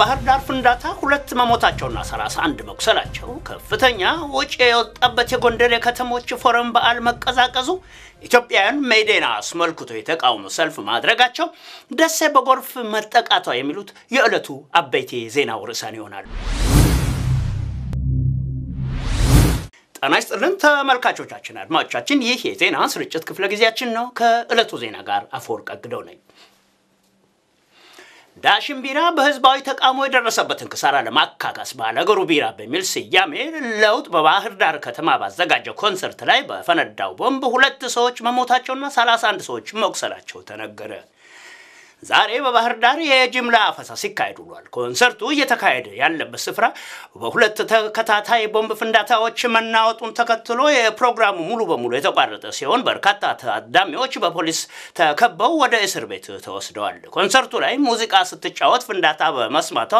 በባህር ዳር ፍንዳታ ሁለት መሞታቸውና 31 መቁሰላቸው ከፍተኛ ወጪ የወጣበት የጎንደር የከተሞች ፎረም በዓል መቀዛቀዙ ኢትዮጵያውያን ሜይዴን አስመልክቶ የተቃውሞ ሰልፍ ማድረጋቸው ደሴ በጎርፍ መጠቃቷ የሚሉት የዕለቱ አበይቴ ዜናው ርዕሳን ይሆናሉ። ጤና ይስጥልን ተመልካቾቻችን፣ አድማጮቻችን ይህ የዜና ስርጭት ክፍለ ጊዜያችን ነው። ከዕለቱ ዜና ጋር አፈወርቅ አግደው ነኝ። ዳሽን ቢራ በህዝባዊ ተቃውሞ የደረሰበትን ክሳራ ለማካካስ ባለአገሩ ቢራ በሚል ስያሜ ለውጥ በባህር ዳር ከተማ ባዘጋጀው ኮንሰርት ላይ በፈነዳው ቦምብ ሁለት ሰዎች መሞታቸውና 31 ሰዎች መቁሰላቸው ተነገረ። ዛሬ በባህር ዳር የጅምላ አፈሳ ሲካሄድ ውሏል። ኮንሰርቱ እየተካሄደ ያለበት ስፍራ በሁለት ተከታታይ ቦምብ ፍንዳታዎች መናወጡን ተከትሎ የፕሮግራሙ ሙሉ በሙሉ የተቋረጠ ሲሆን በርካታ ታዳሚዎች በፖሊስ ተከበው ወደ እስር ቤት ተወስደዋል። ኮንሰርቱ ላይ ሙዚቃ ስትጫወት ፍንዳታ በመስማቷ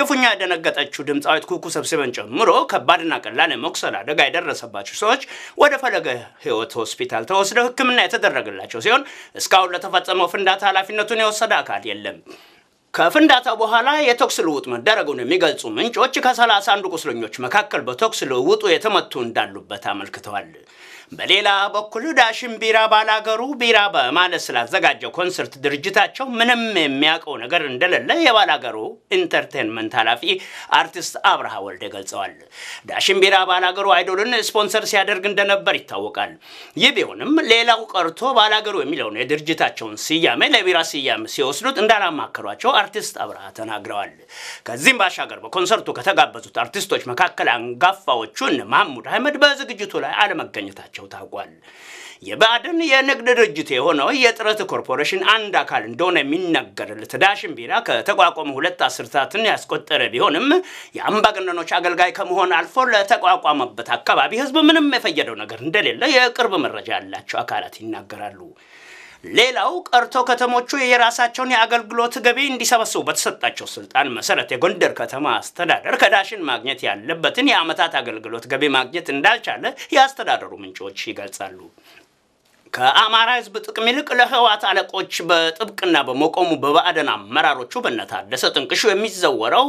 ክፉኛ የደነገጠችው ድምፃዊት ኩኩ ሰብስበን ጨምሮ ከባድና ቀላል የመቁሰል አደጋ የደረሰባቸው ሰዎች ወደ ፈለገ ሕይወት ሆስፒታል ተወስደው ሕክምና የተደረገላቸው ሲሆን እስካሁን ለተፈጸመው ፍንዳታ ኃላፊነቱን የወሰ የተወሰደ አካል የለም። ከፍንዳታ በኋላ የተኩስ ልውጥ መደረጉን የሚገልጹ ምንጮች ከ31 ቁስለኞች መካከል በተኩስ ልውጡ የተመቱ እንዳሉበት አመልክተዋል። በሌላ በኩል ዳሽን ቢራ ባላገሩ ቢራ በማለት ስላዘጋጀው ኮንሰርት ድርጅታቸው ምንም የሚያውቀው ነገር እንደሌለ የባላገሩ ኢንተርቴንመንት ኃላፊ አርቲስት አብርሃ ወልደ ገልጸዋል። ዳሽን ቢራ ባላገሩ አይዶልን ስፖንሰር ሲያደርግ እንደነበር ይታወቃል። ይህ ቢሆንም ሌላው ቀርቶ ባላገሩ የሚለውን የድርጅታቸውን ስያሜ ለቢራ ስያሜ ሲወስዱት እንዳላማከሯቸው አርቲስት አብርሃ ተናግረዋል። ከዚህም ባሻገር በኮንሰርቱ ከተጋበዙት አርቲስቶች መካከል አንጋፋዎቹን ማሙድ አህመድ በዝግጅቱ ላይ አለመገኘታቸው መሆናቸው ታውቋል። የባድን የንግድ ድርጅት የሆነው የጥረት ኮርፖሬሽን አንድ አካል እንደሆነ የሚነገርለት ዳሽን ቢራ ከተቋቋመ ሁለት አስርታትን ያስቆጠረ ቢሆንም የአምባገነኖች አገልጋይ ከመሆን አልፎ ለተቋቋመበት አካባቢ ህዝብ ምንም የፈየደው ነገር እንደሌለ የቅርብ መረጃ ያላቸው አካላት ይናገራሉ። ሌላው ቀርቶ ከተሞቹ የራሳቸውን የአገልግሎት ገቢ እንዲሰበስቡ በተሰጣቸው ስልጣን መሰረት የጎንደር ከተማ አስተዳደር ከዳሽን ማግኘት ያለበትን የአመታት አገልግሎት ገቢ ማግኘት እንዳልቻለ የአስተዳደሩ ምንጮች ይገልጻሉ። ከአማራ ህዝብ ጥቅም ይልቅ ለህወሓት አለቆች በጥብቅና በመቆሙ በባዕደን አመራሮቹ በነታደሰ ጥንቅሹ የሚዘወረው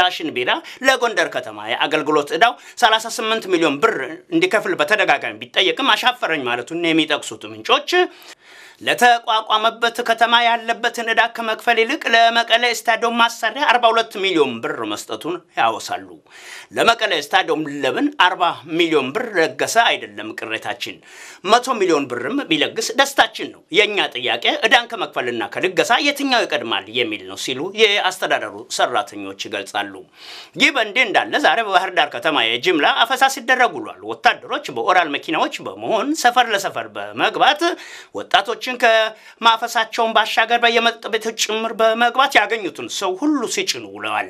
ዳሽን ቢራ ለጎንደር ከተማ የአገልግሎት ዕዳው 38 ሚሊዮን ብር እንዲከፍል በተደጋጋሚ ቢጠየቅም አሻፈረኝ ማለቱን የሚጠቅሱት ምንጮች ለተቋቋመበት ከተማ ያለበትን ዕዳ ከመክፈል ይልቅ ለመቀለ ስታዲየም ማሰሪያ 42 ሚሊዮን ብር መስጠቱን ያወሳሉ። ለመቀለ ስታዲየም ለምን 40 ሚሊዮን ብር ለገሰ አይደለም ቅሬታችን፣ መቶ ሚሊዮን ብርም ቢለግስ ደስታችን ነው። የእኛ ጥያቄ ዕዳን ከመክፈልና ከልገሳ የትኛው ይቀድማል የሚል ነው ሲሉ የአስተዳደሩ ሰራተኞች ይገልጻሉ። ይህ በእንዲህ እንዳለ ዛሬ በባህር ዳር ከተማ የጅምላ አፈሳ ሲደረግ ውሏል። ወታደሮች በኦራል መኪናዎች በመሆን ሰፈር ለሰፈር በመግባት ወጣቶች ሰዎችን ከማፈሳቸውን ባሻገር በየመጠጥ ቤቶች ጭምር በመግባት ያገኙትን ሰው ሁሉ ሲጭኑ ውለዋል።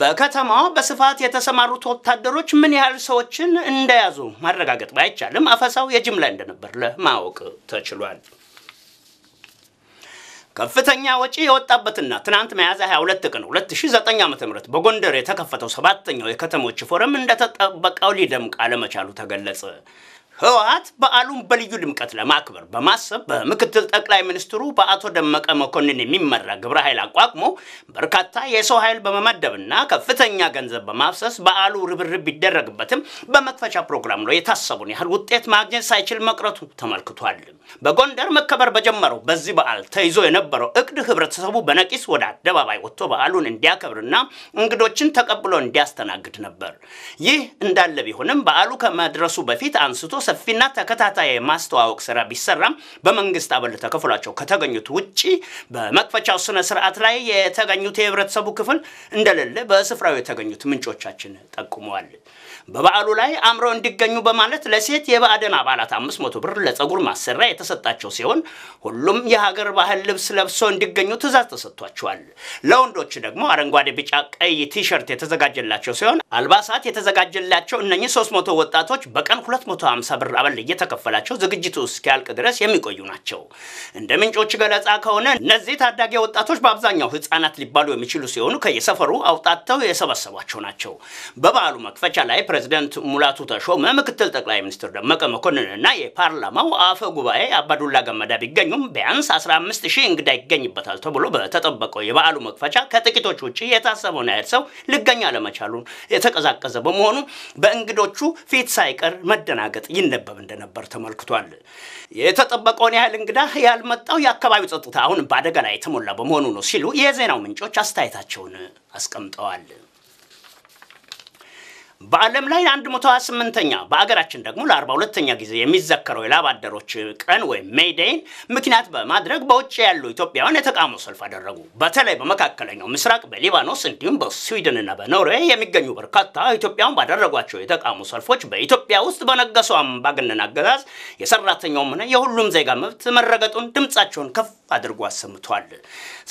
በከተማዋ በስፋት የተሰማሩት ወታደሮች ምን ያህል ሰዎችን እንደያዙ ማረጋገጥ ባይቻልም አፈሳው የጅምላ እንደነበር ለማወቅ ተችሏል። ከፍተኛ ወጪ የወጣበትና ትናንት ሚያዝያ 22 ቀን 2009 ዓ.ም በጎንደር የተከፈተው ሰባተኛው የከተሞች ፎረም እንደተጠበቀው ሊደምቅ አለመቻሉ ተገለጸ። ህወሓት በዓሉን በልዩ ድምቀት ለማክበር በማሰብ በምክትል ጠቅላይ ሚኒስትሩ በአቶ ደመቀ መኮንን የሚመራ ግብረ ኃይል አቋቁሞ በርካታ የሰው ኃይል በመመደብና ከፍተኛ ገንዘብ በማፍሰስ በዓሉ ርብርብ ቢደረግበትም በመክፈቻ ፕሮግራም ላይ የታሰቡን ያህል ውጤት ማግኘት ሳይችል መቅረቱ ተመልክቷል። በጎንደር መከበር በጀመረው በዚህ በዓል ተይዞ የነበረው እቅድ ህብረተሰቡ በነቂስ ወደ አደባባይ ወጥቶ በዓሉን እንዲያከብርና እንግዶችን ተቀብሎ እንዲያስተናግድ ነበር። ይህ እንዳለ ቢሆንም በዓሉ ከመድረሱ በፊት አንስቶ ሰፊና ተከታታይ የማስተዋወቅ ስራ ቢሰራም በመንግስት አበል ተከፍሏቸው ከተገኙት ውጪ በመክፈቻው ስነ ስርዓት ላይ የተገኙት የህብረተሰቡ ክፍል እንደሌለ በስፍራው የተገኙት ምንጮቻችን ጠቁመዋል። በበዓሉ ላይ አምረው እንዲገኙ በማለት ለሴት የብአዴን አባላት 500 ብር ለፀጉር ማሰሪያ የተሰጣቸው ሲሆን ሁሉም የሀገር ባህል ልብስ ለብሶ እንዲገኙ ትዕዛዝ ተሰጥቷቸዋል። ለወንዶች ደግሞ አረንጓዴ፣ ቢጫ፣ ቀይ ቲሸርት የተዘጋጀላቸው ሲሆን አልባሳት የተዘጋጀላቸው እነኚህ 300 ወጣቶች በቀን 250 ብር አበል እየተከፈላቸው ዝግጅቱ እስኪያልቅ ድረስ የሚቆዩ ናቸው። እንደ ምንጮች ገለጻ ከሆነ እነዚህ ታዳጊ ወጣቶች በአብዛኛው ህፃናት ሊባሉ የሚችሉ ሲሆኑ ከየሰፈሩ አውጣተው የሰበሰቧቸው ናቸው። በበዓሉ መክፈቻ ላይ ፕሬዚደንት ሙላቱ ተሾመ፣ ምክትል ጠቅላይ ሚኒስትር ደመቀ መኮንን እና የፓርላማው አፈ ጉባኤ አባዱላ ገመዳ ቢገኙም ቢያንስ 15 ሺህ እንግዳ ይገኝበታል ተብሎ በተጠበቀው የበዓሉ መክፈቻ ከጥቂቶች ውጭ የታሰበውን ያህል ሰው ልገኛ አለመቻሉን የተቀዛቀዘ በመሆኑ በእንግዶቹ ፊት ሳይቀር መደናገጥ ይነበብ እንደነበር ተመልክቷል። የተጠበቀውን ያህል እንግዳ ያልመጣው የአካባቢው ጸጥታ አሁን በአደጋ ላይ የተሞላ በመሆኑ ነው ሲሉ የዜናው ምንጮች አስተያየታቸውን አስቀምጠዋል። በዓለም ላይ አንድ መቶ ሀያ ስምንተኛ በአገራችን ደግሞ ለአርባ ሁለተኛ ጊዜ የሚዘከረው የላባደሮች አደሮች ቀን ወይም ሜይዴይን ምክንያት በማድረግ በውጭ ያሉ ኢትዮጵያውያን የተቃውሞ ሰልፍ አደረጉ። በተለይ በመካከለኛው ምስራቅ በሊባኖስ እንዲሁም በስዊድንና በኖርዌይ የሚገኙ በርካታ ኢትዮጵያውን ባደረጓቸው የተቃውሞ ሰልፎች በኢትዮጵያ ውስጥ በነገሰው አምባገነን አገዛዝ የሰራተኛውም ሆነ የሁሉም ዜጋ መብት መረገጡን ድምጻቸውን ከፍ አድርጎ አሰምቷል።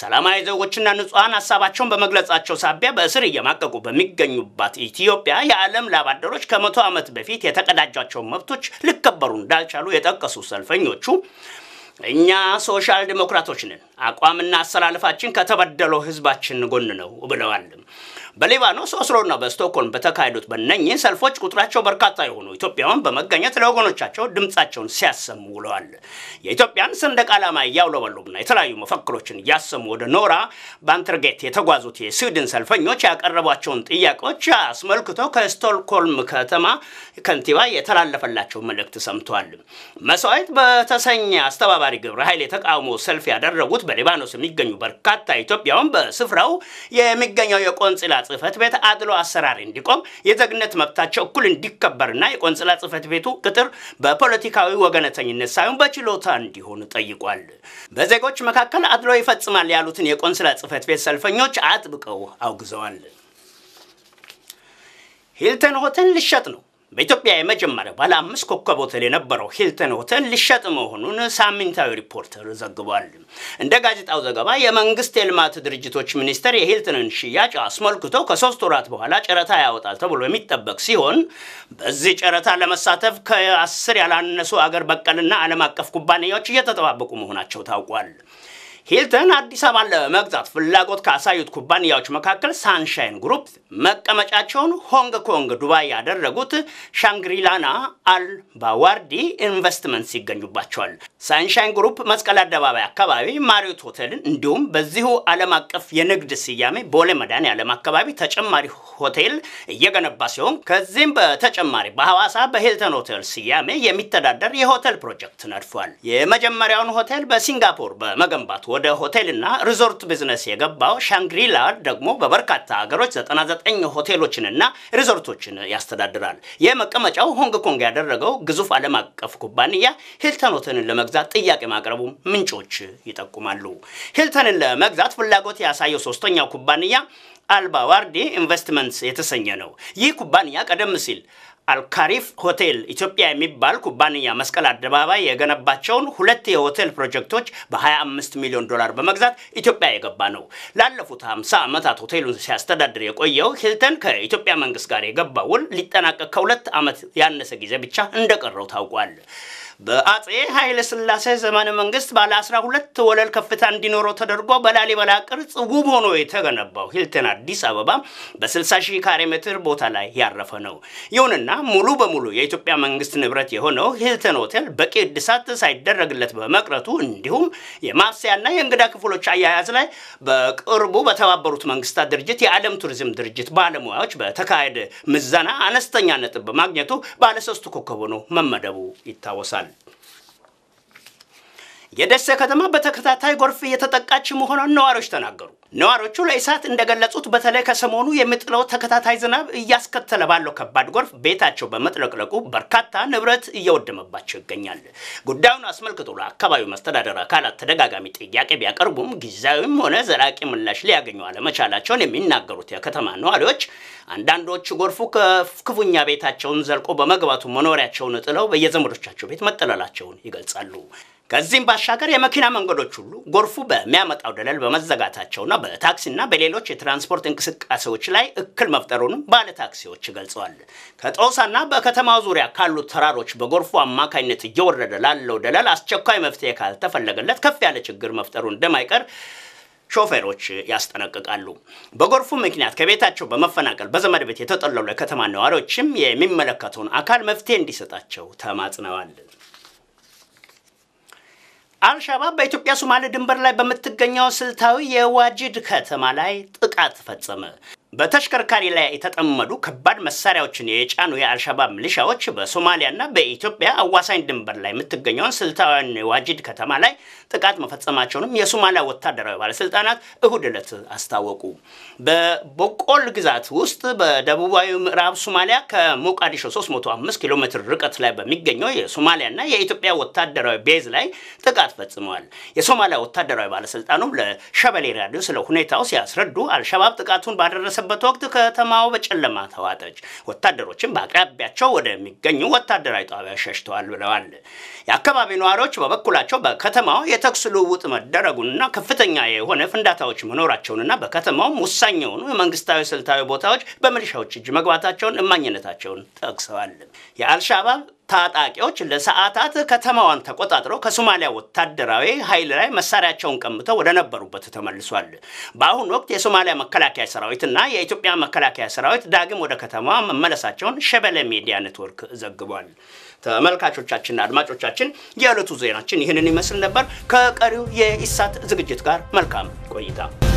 ሰላማዊ ዜጎችና ንጹሐን ሀሳባቸውን በመግለጻቸው ሳቢያ በእስር እየማቀቁ በሚገኙባት ኢትዮጵያ የዓለም ላባደሮች ከመቶ ዓመት በፊት የተቀዳጇቸውን መብቶች ሊከበሩ እንዳልቻሉ የጠቀሱ ሰልፈኞቹ እኛ ሶሻል ዲሞክራቶች ነን አቋምና አሰላለፋችን ከተበደለው ህዝባችን ጎን ነው ብለዋል። በሊባኖስ ኦስሎና በስቶክሆልም በተካሄዱት በእነኚህ ሰልፎች ቁጥራቸው በርካታ የሆኑ ኢትዮጵያውያን በመገኘት ለወገኖቻቸው ድምፃቸውን ሲያሰሙ ውለዋል። የኢትዮጵያን ሰንደቅ ዓላማ እያውለበሉና የተለያዩ መፈክሮችን እያሰሙ ወደ ኖራ ባንትርጌት የተጓዙት የስዊድን ሰልፈኞች ያቀረቧቸውን ጥያቄዎች አስመልክቶ ከስቶክሆልም ከተማ ከንቲባ የተላለፈላቸው መልእክት ሰምተዋል። መስዋዕት በተሰኘ አስተባባሪ ግብረ ኃይል የተቃውሞ ሰልፍ ያደረጉት በሊባኖስ የሚገኙ በርካታ ኢትዮጵያውን በስፍራው የሚገኘው የቆንጽላ ጽህፈት ቤት አድሎ አሰራር እንዲቆም የዜግነት መብታቸው እኩል እንዲከበርና የቆንጽላ ጽህፈት ቤቱ ቅጥር በፖለቲካዊ ወገነተኝነት ሳይሆን በችሎታ እንዲሆን ጠይቋል። በዜጎች መካከል አድሎ ይፈጽማል ያሉትን የቆንጽላ ጽህፈት ቤት ሰልፈኞች አጥብቀው አውግዘዋል። ሂልተን ሆቴል ሊሸጥ ነው። በኢትዮጵያ የመጀመሪያ ባለ አምስት ኮከብ ሆቴል የነበረው ሂልተን ሆቴል ሊሸጥ መሆኑን ሳምንታዊ ሪፖርተር ዘግቧል። እንደ ጋዜጣው ዘገባ የመንግስት የልማት ድርጅቶች ሚኒስቴር የሂልተንን ሽያጭ አስመልክቶ ከሶስት ወራት በኋላ ጨረታ ያወጣል ተብሎ የሚጠበቅ ሲሆን በዚህ ጨረታ ለመሳተፍ ከአስር ያላነሱ አገር በቀልና ዓለም አቀፍ ኩባንያዎች እየተጠባበቁ መሆናቸው ታውቋል። ሂልተን አዲስ አበባ ለመግዛት ፍላጎት ካሳዩት ኩባንያዎች መካከል ሳንሻይን ግሩፕ መቀመጫቸውን ሆንግ ኮንግ ዱባይ ያደረጉት ሻንግሪላና አልባዋርዲ ኢንቨስትመንት ይገኙባቸዋል። ሳንሻይን ግሩፕ መስቀል አደባባይ አካባቢ ማሪዮት ሆቴልን እንዲሁም በዚሁ ዓለም አቀፍ የንግድ ስያሜ ቦሌ መድኃኔዓለም አካባቢ ተጨማሪ ሆቴል እየገነባ ሲሆን ከዚህም በተጨማሪ በሐዋሳ በሂልተን ሆቴል ስያሜ የሚተዳደር የሆቴል ፕሮጀክት ነድፏል። የመጀመሪያውን ሆቴል በሲንጋፖር በመገንባት ወደ ሆቴልና ሪዞርት ቢዝነስ የገባው ሻንግሪላ ደግሞ በበርካታ ሀገሮች 99 ሆቴሎችንና ሪዞርቶችን ያስተዳድራል። የመቀመጫው ሆንግ ኮንግ ያደረገው ግዙፍ ዓለም አቀፍ ኩባንያ ሆቴልን ለመግዛት ጥያቄ ማቅረቡ ምንጮች ይጠቁማሉ። ሂልተንን ለመግዛት ፍላጎት ያሳየው ሶስተኛው ኩባንያ አልባዋርዲ ኢንቨስትመንትስ የተሰኘ ነው። ይህ ኩባንያ ቀደም ሲል አልካሪፍ ሆቴል ኢትዮጵያ የሚባል ኩባንያ መስቀል አደባባይ የገነባቸውን ሁለት የሆቴል ፕሮጀክቶች በ25 ሚሊዮን ዶላር በመግዛት ኢትዮጵያ የገባ ነው። ላለፉት 50 ዓመታት ሆቴሉን ሲያስተዳድር የቆየው ሂልተን ከኢትዮጵያ መንግስት ጋር የገባ ውል ሊጠናቀቅ ከሁለት ዓመት ያነሰ ጊዜ ብቻ እንደቀረው ታውቋል። በአጼ ኃይለ ስላሴ ዘመነ መንግስት ባለ 12 ወለል ከፍታ እንዲኖረው ተደርጎ በላሊበላ ቅርጽ ውብ ሆኖ የተገነባው ሂልተን አዲስ አበባ በ60 ሺህ ካሬ ሜትር ቦታ ላይ ያረፈ ነው። ይሁንና ሙሉ በሙሉ የኢትዮጵያ መንግስት ንብረት የሆነው ሂልተን ሆቴል በቂ እድሳት ሳይደረግለት በመቅረቱ እንዲሁም የማብሰያና የእንግዳ ክፍሎች አያያዝ ላይ በቅርቡ በተባበሩት መንግስታት ድርጅት የዓለም ቱሪዝም ድርጅት ባለሙያዎች በተካሄደ ምዘና አነስተኛ ነጥብ በማግኘቱ ባለሶስት ኮከብ ሆኖ መመደቡ ይታወሳል። ተገኝተዋል። የደሴ ከተማ በተከታታይ ጎርፍ እየተጠቃች መሆኗን ነዋሪዎች ተናገሩ። ነዋሪዎቹ ለኢሳት እንደገለጹት በተለይ ከሰሞኑ የሚጥለው ተከታታይ ዝናብ እያስከተለ ባለው ከባድ ጎርፍ ቤታቸው በመጥለቅለቁ በርካታ ንብረት እየወደመባቸው ይገኛል። ጉዳዩን አስመልክቶ ለአካባቢው መስተዳደር አካላት ተደጋጋሚ ጥያቄ ቢያቀርቡም ጊዜያዊም ሆነ ዘላቂ ምላሽ ሊያገኙ አለመቻላቸውን የሚናገሩት የከተማ ነዋሪዎች አንዳንዶቹ ጎርፉ ክፉኛ ቤታቸውን ዘልቆ በመግባቱ መኖሪያቸውን ጥለው በየዘመዶቻቸው ቤት መጠለላቸውን ይገልጻሉ። ከዚህም ባሻገር የመኪና መንገዶች ሁሉ ጎርፉ በሚያመጣው ደለል በመዘጋታቸውና በታክሲና በሌሎች የትራንስፖርት እንቅስቃሴዎች ላይ እክል መፍጠሩንም ባለታክሲዎች ገልጸዋል። ከጦሳና በከተማ ዙሪያ ካሉት ተራሮች በጎርፉ አማካኝነት እየወረደ ላለው ደለል አስቸኳይ መፍትሄ ካልተፈለገለት ከፍ ያለ ችግር መፍጠሩ እንደማይቀር ሾፌሮች ያስጠነቅቃሉ። በጎርፉ ምክንያት ከቤታቸው በመፈናቀል በዘመድ ቤት የተጠለሉ የከተማ ነዋሪዎችም የሚመለከተውን አካል መፍትሄ እንዲሰጣቸው ተማጽነዋል። አልሻባብ በኢትዮጵያ ሶማሌ ድንበር ላይ በምትገኘው ስልታዊ የዋጅድ ከተማ ላይ ጥቃት ፈጸመ። በተሽከርካሪ ላይ የተጠመዱ ከባድ መሳሪያዎችን የጫኑ የአልሸባብ ሚሊሻዎች በሶማሊያና በኢትዮጵያ አዋሳኝ ድንበር ላይ የምትገኘውን ስልታውያን ዋጅድ ከተማ ላይ ጥቃት መፈጸማቸውንም የሶማሊያ ወታደራዊ ባለስልጣናት እሁድ ዕለት አስታወቁ። በቦቆል ግዛት ውስጥ በደቡባዊ ምዕራብ ሶማሊያ ከሞቃዲሾ 35 ኪሎ ሜትር ርቀት ላይ በሚገኘው የሶማሊያና የኢትዮጵያ ወታደራዊ ቤዝ ላይ ጥቃት ፈጽመዋል። የሶማሊያ ወታደራዊ ባለስልጣኑ ለሸበሌ ራዲዮ ስለ ሁኔታው ሲያስረዱ አልሸባብ ጥቃቱን ባደረሰ በደረሰበት ወቅት ከተማው በጨለማ ተዋጠች። ወታደሮችም በአቅራቢያቸው ወደሚገኙ ወታደራዊ ጣቢያ ሸሽተዋል ብለዋል። የአካባቢ ነዋሪዎች በበኩላቸው በከተማው የተኩስ ልውውጥ መደረጉንና ከፍተኛ የሆነ ፍንዳታዎች መኖራቸውንና በከተማውም ወሳኝ የሆኑ የመንግስታዊ ስልታዊ ቦታዎች በሚሊሻዎች እጅ መግባታቸውን እማኝነታቸውን ጠቅሰዋል። የአልሻባብ ታጣቂዎች ለሰዓታት ከተማዋን ተቆጣጥረው ከሶማሊያ ወታደራዊ ኃይል ላይ መሳሪያቸውን ቀምተው ወደ ነበሩበት ተመልሷል። በአሁኑ ወቅት የሶማሊያ መከላከያ ሰራዊትና የኢትዮጵያ መከላከያ ሰራዊት ዳግም ወደ ከተማዋ መመለሳቸውን ሸበለ ሚዲያ ኔትወርክ ዘግቧል። ተመልካቾቻችንና አድማጮቻችን የዕለቱ ዜናችን ይህንን ይመስል ነበር። ከቀሪው የኢሳት ዝግጅት ጋር መልካም ቆይታ